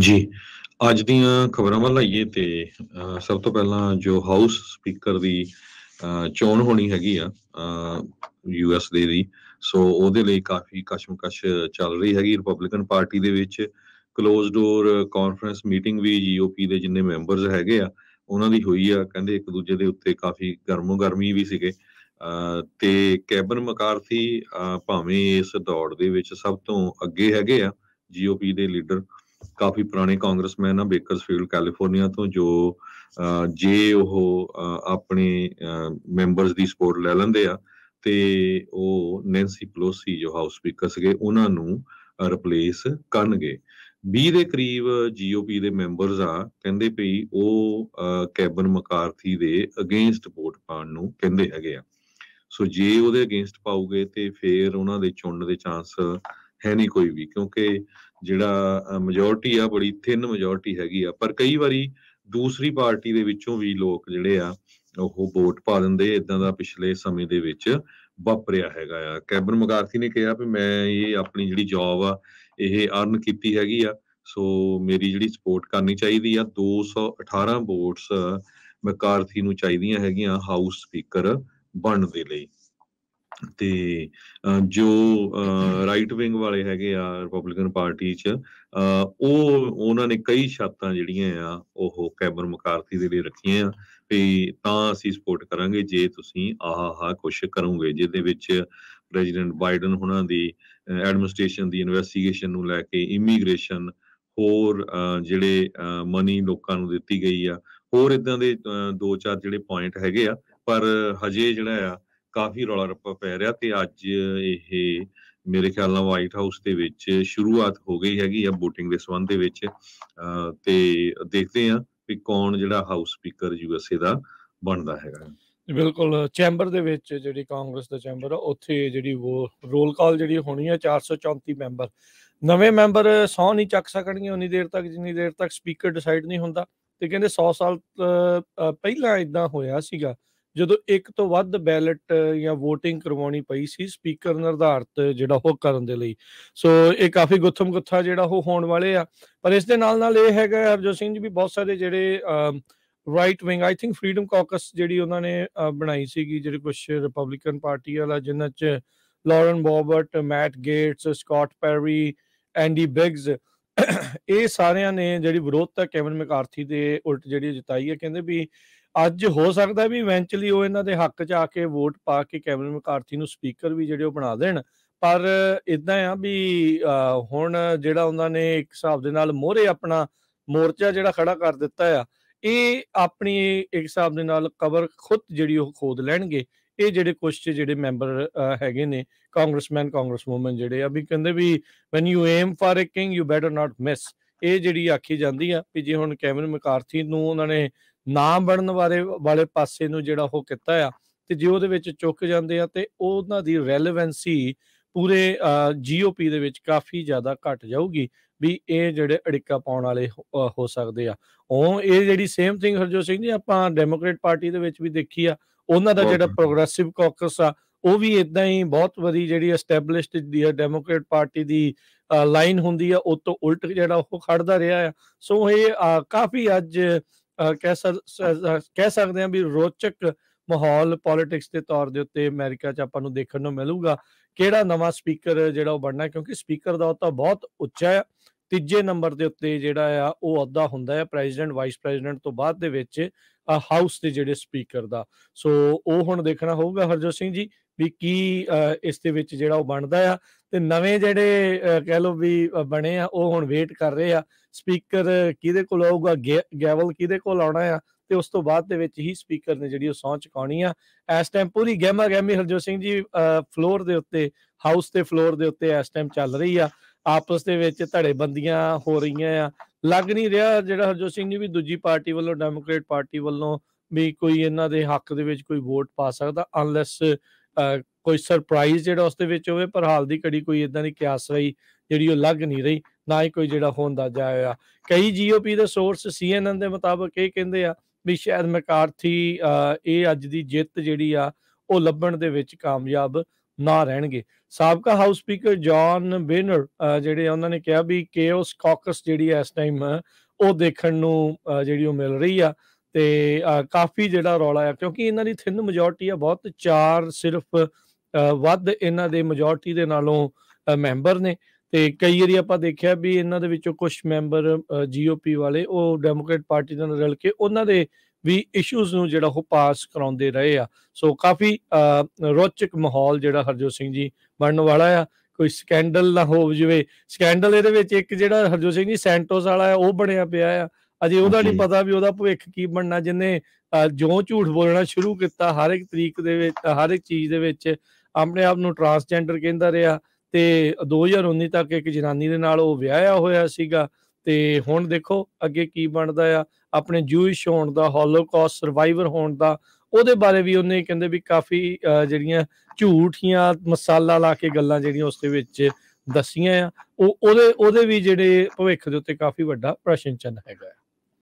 ਜੀ ਅੱਜ ਦੀਆਂ ਖਬਰਾਂ ਵੱਲ ਆਈਏ ਤੇ ਸਭ ਤੋਂ ਪਹਿਲਾਂ ਜੋ ਹਾਊਸ ਸਪੀਕਰ ਦੀ ਚੋਣ ਹੋਣੀ ਹੈਗੀ ਆ ਯੂਐਸ ਦੇ ਦੀ ਸੋ ਉਹਦੇ ਲਈ ਕਾਫੀ ਕਸ਼ਮਕਸ਼ ਚੱਲ ਰਹੀ ਹੈਗੀ ਰਿਪਬਲਿਕਨ ਪਾਰਟੀ ਦੇ ਵਿੱਚ ক্লোਜ਼ ਡੋਰ ਕਾਨਫਰੰਸ ਮੀਟਿੰਗ ਵੀ ਜੀਓਪੀ ਦੇ ਜਿੰਨੇ ਮੈਂਬਰਸ ਹੈਗੇ ਆ ਉਹਨਾਂ ਦੀ ਹੋਈ ਆ ਕਹਿੰਦੇ ਇੱਕ ਦੂਜੇ ਦੇ ਉੱਤੇ ਕਾਫੀ ਗਰਮੋ ਗਰਮੀ ਵੀ ਸੀਗੇ ਤੇ ਕੈਬਨ ਮਕਾਰਥੀ ਭਾਵੇਂ ਇਸ ਦੌੜ ਦੇ ਵਿੱਚ ਸਭ ਤੋਂ ਅੱਗੇ ਹੈਗੇ ਆ ਜੀਓਪੀ ਦੇ ਲੀਡਰ ਕਾਫੀ ਪੁਰਾਣੇ ਕਾਂਗਰਸਮੈਨ ਆ ਬੇਕਰਸਫੀਲਡ ਕੈਲੀਫੋਰਨੀਆ ਤੋਂ ਜੋ ਜੇ ਉਹ ਆਪਣੇ ਮੈਂਬਰਸ ਦੀ ਸਪੋਰਟ ਲੈ ਲੈਂਦੇ ਆ ਤੇ ਉਹ ਨੈਂਸੀ ਪਲੋਸੀ ਜੋ ਹਾਊਸ ਸਪੀਕਰ ਸੀਗੇ ਉਹਨਾਂ ਨੂੰ ਰਿਪਲੇਸ ਕਰਨਗੇ 20 ਦੇ ਕਰੀਬ ਜੀਓਪੀ ਦੇ ਮੈਂਬਰਸ ਆ ਕਹਿੰਦੇ ਪਈ ਉਹ ਕੈਬਨ ਮਕਾਰਥੀ ਦੇ ਅਗੇਂਸਟ ਵੋਟ ਪਾਉਣ ਨੂੰ ਕਹਿੰਦੇ ਹੈਗੇ ਆ ਸੋ ਜੇ ਉਹਦੇ ਅਗੇਂਸਟ ਪਾਉਗੇ ਤੇ ਫੇਰ ਉਹਨਾਂ ਦੇ ਚੁਣਨ ਦੇ ਚਾਂਸ ਹੈ ਨਹੀਂ ਕੋਈ ਵੀ ਕਿਉਂਕਿ ਜਿਹੜਾ ਮੈਜੋਰਟੀ ਆ ਬੜੀ ਥਿਨ ਮੈਜੋਰਟੀ ਹੈਗੀ ਆ ਪਰ ਕਈ ਵਾਰੀ ਦੂਸਰੀ ਪਾਰਟੀ ਦੇ ਵਿੱਚੋਂ ਵੀ ਲੋਕ ਜਿਹੜੇ ਆ ਉਹ ਵੋਟ ਪਾ ਦਿੰਦੇ ਇਦਾਂ ਦਾ ਪਿਛਲੇ ਸਮੇਂ ਦੇ ਵਿੱਚ ਵਾਪਰਿਆ ਹੈਗਾ ਆ ਕੈਬਨ ਮਕਾਰਥੀ ਨੇ ਕਿਹਾ ਵੀ ਮੈਂ ਇਹ ਆਪਣੀ ਜਿਹੜੀ ਜੌਬ ਆ ਇਹ ਅਰਨ ਕੀਤੀ ਹੈਗੀ ਆ ਸੋ ਮੇਰੀ ਜਿਹੜੀ ਸਪੋਰਟ ਕਰਨੀ ਚਾਹੀਦੀ ਆ 218 ਵੋਟਸ ਮਕਾਰਥੀ ਨੂੰ ਚਾਹੀਦੀਆਂ ਹੈਗੀਆਂ ਹਾਊਸ ਸਪੀਕਰ ਬਣਨ ਦੇ ਲਈ ਤੇ ਜੋ ਰਾਈਟ ਵਿੰਗ ਵਾਲੇ ਹੈਗੇ ਆ ਰਿਪਬਲਿਕਨ ਪਾਰਟੀ ਚ ਉਹ ਉਹਨਾਂ ਨੇ ਕਈ ਸ਼ਰਤਾਂ ਜਿਹੜੀਆਂ ਆ ਉਹ ਕੈਬਰ ਮਕਾਰਤੀ ਦੇ ਲਈ ਰੱਖੀਆਂ ਆ ਵੀ ਤਾਂ ਅਸੀਂ ਸਪੋਰਟ ਕਰਾਂਗੇ ਜੇ ਤੁਸੀਂ ਆਹਾ ਹਾ ਕੋਸ਼ਿਸ਼ ਕਰੋਗੇ ਜਿਹਦੇ ਵਿੱਚ ਪ੍ਰੈਜ਼ੀਡੈਂਟ ਬਾਈਡਨ ਹੁਣਾਂ ਦੀ ਐਡਮਿਨਿਸਟ੍ਰੇਸ਼ਨ ਦੀ ਇਨਵੈਸਟੀਗੇਸ਼ਨ ਨੂੰ ਲੈ ਕੇ ਇਮੀਗ੍ਰੇਸ਼ਨ ਹੋਰ ਜਿਹੜੇ ਮਨੀ ਲੋਕਾਂ ਨੂੰ ਦਿੱਤੀ ਗਈ ਆ ਹੋਰ ਇਦਾਂ ਦੇ ਦੋ ਚਾਰ ਜਿਹੜੇ ਪੁਆਇੰਟ ਹੈਗੇ ਆ ਪਰ ਹਜੇ ਜਿਹੜਾ ਆ ਕਾਫੀ ਰੌਲਾ ਰੱਪਾ ਪੈ ਰਿਹਾ ਤੇ ਅੱਜ ਇਹ ਮੇਰੇ ਖਿਆਲ ਨਾਲ ਵਾਈਟ ਹਾਊਸ ਦੇ ਵਿੱਚ ਸ਼ੁਰੂਆਤ ਹੋ ਗਈ ਹੈਗੀ ਆ VOTING ਦੇ ਸਬੰਧ ਦੇ ਵਿੱਚ ਤੇ ਦੇਖਦੇ ਆ ਵੀ ਕੌਣ ਜਿਹੜਾ ਹਾਊਸ ਸਪੀਕਰ ਯੂਐਸਏ ਦਾ ਬਣਦਾ ਹੈਗਾ ਬਿਲਕੁਲ ਚੈਂਬਰ ਦੇ ਵਿੱਚ ਜਿਹੜੀ ਕਾਂਗਰਸ ਦਾ ਚੈਂਬਰ ਆ ਉੱਥੇ ਜਿਹੜੀ ਉਹ ਰੋਲ ਕਾਲ ਜਿਹੜੀ ਹੋਣੀ ਆ 434 ਮੈਂਬਰ ਨਵੇਂ ਮੈਂਬਰ ਸੌ ਨਹੀਂ ਚੱਕ ਸਕਣਗੇ ਉਨੀ ਦੇਰ ਤੱਕ ਜਿੰਨੀ ਦੇਰ ਤੱਕ ਸਪੀਕਰ ਡਿਸਾਈਡ ਨਹੀਂ ਹੁੰਦਾ ਤੇ ਕਹਿੰਦੇ 100 ਸਾਲ ਪਹਿਲਾਂ ਇਦਾਂ ਹੋਇਆ ਸੀਗਾ ਜਦੋਂ ਇੱਕ ਤੋਂ ਵੱਧ ਬੈਲਟ ਜਾਂ VOTING ਕਰਵਾਉਣੀ ਪਈ ਸੀ ਸਪੀਕਰ ਨਿਰਧਾਰਤ ਜਿਹੜਾ ਉਹ ਕਰਨ ਦੇ ਲਈ ਸੋ ਇਹ ਕਾਫੀ ਗੁੱਥਮ ਗੁੱਥਾ ਜਿਹੜਾ ਉਹ ਹੋਣ ਵਾਲੇ ਆ ਪਰ ਇਸ ਦੇ ਨਾਲ ਨਾਲ ਇਹ ਹੈਗਾ ਹਰਜੋ ਸਿੰਘ ਜੀ ਵੀ ਬਹੁਤ ਸਾਰੇ ਜਿਹੜੇ right wing I think freedom caucus ਜਿਹੜੀ ਉਹਨਾਂ ਨੇ ਬਣਾਈ ਸੀਗੀ ਜਿਹੜੇ ਕੁਝ ਰਿਪਬਲਿਕਨ ਪਾਰਟੀ ਵਾਲਾ ਜਿਨ੍ਹਾਂ 'ਚ Lauren Boebert Matt Gaetz Scott Perry Andy ਬਿਗਸ ਇਹ ਸਾਰਿਆਂ ਨੇ ਜਿਹੜੀ ਵਿਰੋਧਤਾ ਕੈਵਨ ਮਕਾਰਥੀ ਦੇ ਉਲਟ ਜਿਹੜੀ ਜਿਤਾਈ ਹੈ ਕਹਿੰਦੇ ਵੀ ਅੱਜ ਹੋ ਸਕਦਾ ਵੀ ਇਵੈਂਚੁਅਲੀ ਉਹ ਇਹਨਾਂ ਦੇ ਹੱਕ 'ਚ ਆ ਕੇ ਵੋਟ ਪਾ ਕੇ ਕੈਮਰਨ ਮਕਾਰਥੀ ਨੂੰ ਸਪੀਕਰ ਵੀ ਜਿਹੜੇ ਉਹ ਬਣਾ ਦੇਣ ਪਰ ਇਦਾਂ ਆ ਵੀ ਹੁਣ ਜਿਹੜਾ ਉਹਨਾਂ ਨੇ ਇੱਕ ਹਿਸਾਬ ਦੇ ਨਾਲ ਮੋਹਰੇ ਆਪਣਾ ਮੋਰਚਾ ਜਿਹੜਾ ਖੜਾ ਕਰ ਦਿੱਤਾ ਆ ਇਹ ਆਪਣੀ ਇੱਕ ਹਿਸਾਬ ਦੇ ਨਾਲ ਕਬਰ ਖੁਦ ਜਿਹੜੀ ਉਹ ਖੋਦ ਲੈਣਗੇ ਇਹ ਜਿਹੜੇ ਕੁਝ ਜਿਹੜੇ ਮੈਂਬਰ ਹੈਗੇ ਨੇ ਕਾਂਗਰਸਮੈਨ ਕਾਂਗਰਸ ਮੂਵਮੈਂਟ ਜਿਹੜੇ ਆ ਵੀ ਕਹਿੰਦੇ ਵੀ when you aim for a king you better not miss ਇਹ ਜਿਹੜੀ ਆਖੀ ਜਾਂਦੀ ਆ ਵੀ ਜੇ ਹੁਣ ਕੈਮਰਨ ਮਕਾਰਥੀ ਨੂੰ ਉਹਨਾਂ ਨੇ ਨਾ ਬਣਨ ਵਾਲੇ ਵਾਲੇ ਪਾਸੇ ਨੂੰ ਜਿਹੜਾ ਉਹ ਕੀਤਾ ਆ ਤੇ ਜੇ ਉਹਦੇ ਵਿੱਚ ਚੁੱਕ ਜਾਂਦੇ ਆ ਤੇ ਉਹਨਾਂ ਦੀ ਰੈਲੇਵੈਂਸੀ ਪੂਰੇ ਜੀਓਪੀ ਦੇ ਵਿੱਚ ਕਾਫੀ ਜ਼ਿਆਦਾ ਘਟ ਜਾਊਗੀ ਵੀ ਇਹ ਜਿਹੜੇ ਅੜਿੱਕਾ ਪਾਉਣ ਵਾਲੇ ਹੋ ਸਕਦੇ ਆ ਉਹ ਇਹ ਜਿਹੜੀ ਸੇਮ ਥਿੰਗ ਹਰਜੋ ਸਿੰਘ ਜੀ ਆਪਾਂ ਡੈਮੋਕ੍ਰੇਟ ਪਾਰਟੀ ਦੇ ਵਿੱਚ ਵੀ ਦੇਖੀ ਆ ਉਹਨਾਂ ਦਾ ਜਿਹੜਾ ਪ੍ਰੋਗਰੈਸਿਵ ਕਾਕਸ ਆ ਉਹ ਵੀ ਇਦਾਂ ਹੀ ਬਹੁਤ ਵਧੀ ਜਿਹੜੀ ਐਸਟੈਬਲਿਸ਼ਡ ਦੀ ਡੈਮੋਕ੍ਰੇਟ ਪਾਰਟੀ ਦੀ ਲਾਈਨ ਹੁੰਦੀ ਆ ਉਹ ਤੋਂ ਉਲਟ ਜਿਹੜਾ ਉਹ ਖੜਦਾ ਰਿਹਾ ਆ ਸੋ ਇਹ ਕਾਫੀ ਅੱਜ ਕਹਿ ਕਹਿ ਸਕਦੇ ਹਾਂ ਵੀ ਰੋਚਕ ਮਾਹੌਲ ਪੋਲਿਟਿਕਸ ਦੇ ਤੌਰ ਦੇ ਉੱਤੇ ਅਮਰੀਕਾ 'ਚ ਆਪਾਂ ਨੂੰ ਦੇਖਣ ਨੂੰ ਮਿਲੂਗਾ ਕਿਹੜਾ ਨਵਾਂ ਸਪੀਕਰ ਜਿਹੜਾ ਉਹ ਬਣਨਾ ਕਿਉਂਕਿ ਸਪੀਕਰ ਦਾ ਤਾਂ ਬਹੁਤ ਉੱਚਾ ਹੈ ਤੀਜੇ ਨੰਬਰ ਦੇ ਉੱਤੇ ਜਿਹੜਾ ਆ ਉਹ ਅੱਧਾ ਹੁੰਦਾ ਹੈ ਪ੍ਰੈਜ਼ੀਡੈਂਟ ਵਾਈਸ ਪ੍ਰੈਜ਼ੀਡੈਂਟ ਤੋਂ ਬਾਅਦ ਦੇ ਵਿੱਚ ਹਾਊਸ ਦੇ ਜਿਹੜੇ ਸਪੀਕਰ ਦਾ ਸੋ ਉਹ ਹੁਣ ਦੇਖਣਾ ਹੋਊਗਾ ਹਰਜੋਤ ਸਿੰਘ ਜੀ ਵੀ ਕੀ ਇਸ ਦੇ ਵਿੱਚ ਜਿਹੜਾ ਉਹ ਬਣਦਾ ਆ ਤੇ ਨਵੇਂ ਜਿਹੜੇ ਕਹਿ ਲੋ ਵੀ ਬਣੇ ਆ ਉਹ ਹੁਣ ਵੇਟ ਕਰ ਰਹੇ ਆ ਸਪੀਕਰ ਕਿਹਦੇ ਕੋਲ ਆਊਗਾ ਗੈਵਲ ਕਿਹਦੇ ਕੋਲ ਆਉਣਾ ਆ ਤੇ ਉਸ ਤੋਂ ਬਾਅਦ ਦੇ ਵਿੱਚ ਹੀ ਸਪੀਕਰ ਨੇ ਜਿਹੜੀ ਉਹ ਸੌਂ ਚਕਾਉਣੀ ਆ ਇਸ ਟਾਈਮ ਪੂਰੀ ਗੈਮਾ ਗੈਮੀ ਹਰਜੋ ਸਿੰਘ ਜੀ ਫਲੋਰ ਦੇ ਉੱਤੇ ਹਾਊਸ ਤੇ ਫਲੋਰ ਦੇ ਉੱਤੇ ਇਸ ਟਾਈਮ ਚੱਲ ਰਹੀ ਆ ਆਪਸ ਦੇ ਵਿੱਚ ਧੜੇਬੰਦੀਆਂ ਹੋ ਰਹੀਆਂ ਆ ਲੱਗ ਨਹੀਂ ਰਿਹਾ ਜਿਹੜਾ ਹਰਜੋ ਸਿੰਘ ਜੀ ਵੀ ਦੂਜੀ ਪਾਰਟੀ ਵੱਲੋਂ ਡੈਮੋਕ੍ਰੇਟ ਪਾਰਟੀ ਵੱਲੋਂ ਵੀ ਕੋਈ ਇਹਨਾਂ ਦੇ ਹੱਕ ਦੇ ਵਿੱਚ ਕੋਈ ਵੋਟ ਪਾ ਸਕਦਾ ਅਨਲੈਸ ਕੋਈ ਸਰਪ੍ਰਾਈਜ਼ ਜਿਹੜਾ ਉਸ ਦੇ ਵਿੱਚ ਹੋਵੇ ਪਰ ਹਾਲ ਦੀ ਘੜੀ ਕੋਈ ਇਦਾਂ ਦੀ ਕਿਆਸ ਰਹੀ ਜਿਹੜੀ ਉਹ ਲੱਗ ਨਹੀਂ ਰਹੀ ਨਾ ਹੀ ਕੋਈ ਜਿਹੜਾ ਹੋਣ ਦਾ ਜਾਇਆ ਕਈ ਜੀਓਪੀ ਦੇ ਸੋਰਸ ਸੀਐਨਐਨ ਦੇ ਮੁਤਾਬਕ ਇਹ ਕਹਿੰਦੇ ਆ ਵੀ ਸ਼ਾਇਦ ਮਕਾਰਥੀ ਇਹ ਅੱਜ ਦੀ ਜਿੱਤ ਜਿਹੜੀ ਆ ਉਹ ਲੱਭਣ ਦੇ ਵਿੱਚ ਕਾਮਯਾਬ ਨਾ ਰਹਿਣਗੇ ਸਾਬਕਾ ਹਾਊਸ ਸਪੀਕਰ ਜான் ਬੇਨਰ ਜਿਹੜੇ ਉਹਨਾਂ ਨੇ ਕਿਹਾ ਵੀ ਕੇਓਸ ਕਾਕਸ ਜਿਹੜੀ ਐਸ ਇਸ ਟਾਈਮ ਉਹ ਦੇਖਣ ਨੂੰ ਜਿਹੜੀ ਉਹ ਮਿਲ ਰਹੀ ਆ ਤੇ ਕਾਫੀ ਜਿਹੜਾ ਰੌਲਾ ਆ ਕਿਉਂਕਿ ਇਹਨਾਂ ਦੀ ਥਿੰਨ ਮੈਜੋਰਟੀ ਆ ਬਹੁਤ ਚਾਰ ਸਿਰਫ ਵੱਧ ਇਹਨਾਂ ਦੇ ਮੈਜੋਰਟੀ ਦੇ ਨਾਲੋਂ ਮੈਂਬਰ ਨੇ ਤੇ ਕਈ ਵਾਰੀ ਆਪਾਂ ਦੇਖਿਆ ਵੀ ਇਹਨਾਂ ਦੇ ਵਿੱਚੋਂ ਕੁਝ ਮੈਂਬਰ ਜੀਓਪੀ ਵਾਲੇ ਉਹ ਡੈਮੋਕ੍ਰੇਟ ਪਾਰਟੀ ਨਾਲ ਰਲ ਕੇ ਉਹਨਾਂ ਦੇ ਵੀ ਇਸ਼ੂਜ਼ ਨੂੰ ਜਿਹੜਾ ਉਹ ਪਾਸ ਕਰਾਉਂਦੇ ਰਹੇ ਆ ਸੋ ਕਾਫੀ ਰੋਚਕ ਮਾਹੌਲ ਜਿਹੜਾ ਹਰਜੋਤ ਸਿੰਘ ਜੀ ਬਣਨ ਵਾਲਾ ਆ ਕੋਈ ਸਕੈਂਡਲ ਨਾ ਹੋ ਜਵੇ ਸਕੈਂਡਲ ਇਹਦੇ ਵਿੱਚ ਇੱਕ ਜਿਹੜਾ ਹਰਜੋਤ ਸਿੰਘ ਜੀ ਸੈਂਟੋਸ ਵਾਲਾ ਆ ਉਹ ਬਣਿਆ ਪਿਆ ਆ ਅਜੇ ਉਹਦਾ ਨਹੀਂ ਪਤਾ ਵੀ ਉਹਦਾ ਭਵਿੱਖ ਕੀ ਬਣਨਾ ਜਿੰਨੇ ਜੋ ਝੂਠ ਬੋਲਣਾ ਸ਼ੁਰੂ ਕੀਤਾ ਹਰ ਇੱਕ ਤਰੀਕ ਦੇ ਵਿੱਚ ਹਰ ਇੱਕ ਚੀਜ਼ ਦੇ ਵਿੱਚ ਆਪਣੇ ਆਪ ਨੂੰ ਟਰਾਂਸਜੈਂਡਰ ਕਹਿੰਦਾ ਰਿਹਾ ਤੇ 2019 ਤੱਕ ਇੱਕ ਜਨਾਨੀ ਦੇ ਨਾਲ ਉਹ ਵਿਆਹਿਆ ਹੋਇਆ ਸੀਗਾ ਤੇ ਹੁਣ ਦੇਖੋ ਅੱਗੇ ਕੀ ਬਣਦਾ ਆ ਆਪਣੇ ਜੂਇਸ਼ ਹੋਣ ਦਾ ਹੋਲੋਕਾਸਟ ਸਰਵਾਈਵਰ ਹੋਣ ਦਾ ਉਹਦੇ ਬਾਰੇ ਵੀ ਉਹਨੇ ਕਹਿੰਦੇ ਵੀ ਕਾਫੀ ਜਿਹੜੀਆਂ ਝੂਠੀਆਂ ਮਸਾਲਾ ਲਾ ਕੇ ਗੱਲਾਂ ਜਿਹੜੀਆਂ ਉਸ ਦੇ ਵਿੱਚ ਦਸੀਆਂ ਆ ਉਹ ਉਹਦੇ ਉਹਦੇ ਵੀ ਜਿਹੜੇ ਭਵਿੱਖ ਦੇ ਉੱਤੇ ਕਾਫੀ ਵੱਡਾ ਪ੍ਰਸ਼ਨ ਚਿੰਨ ਹੈਗਾ